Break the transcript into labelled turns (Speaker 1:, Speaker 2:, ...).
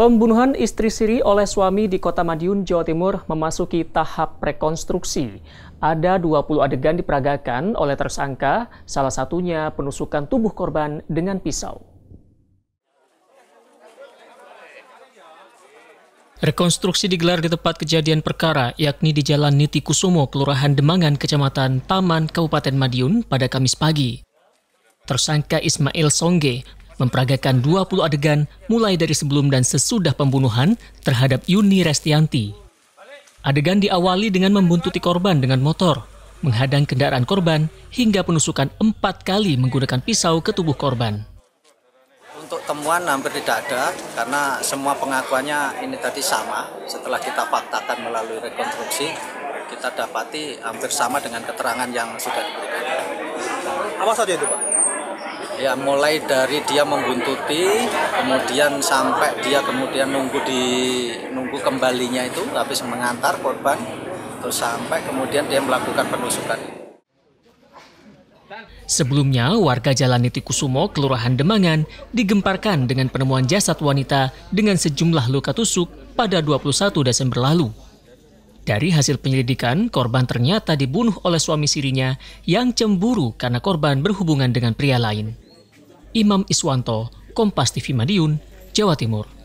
Speaker 1: Pembunuhan istri Siri oleh suami di Kota Madiun, Jawa Timur memasuki tahap rekonstruksi. Ada 20 adegan diperagakan oleh tersangka, salah satunya penusukan tubuh korban dengan pisau. Rekonstruksi digelar di tempat kejadian perkara, yakni di Jalan Niti Kusumo, Kelurahan Demangan, Kecamatan Taman, Kabupaten Madiun pada Kamis pagi. Tersangka Ismail Songge memperagakan 20 adegan mulai dari sebelum dan sesudah pembunuhan terhadap Yuni Restianti. Adegan diawali dengan membuntuti korban dengan motor, menghadang kendaraan korban hingga penusukan empat kali menggunakan pisau ke tubuh korban.
Speaker 2: Untuk temuan hampir tidak ada karena semua pengakuannya ini tadi sama. Setelah kita faktakan melalui rekonstruksi, kita dapati hampir sama dengan keterangan yang sudah diberikan. Apa saja itu Pak? ya mulai dari dia membuntuti kemudian sampai dia kemudian nunggu di nunggu kembalinya itu habis mengantar korban terus sampai kemudian dia melakukan penusukan
Speaker 1: Sebelumnya, warga Jalan Nitikusumo, Kelurahan Demangan, digemparkan dengan penemuan jasad wanita dengan sejumlah luka tusuk pada 21 Desember lalu. Dari hasil penyelidikan, korban ternyata dibunuh oleh suami sirinya yang cemburu karena korban berhubungan dengan pria lain. Imam Iswanto, Kompas TV Madiun, Jawa Timur.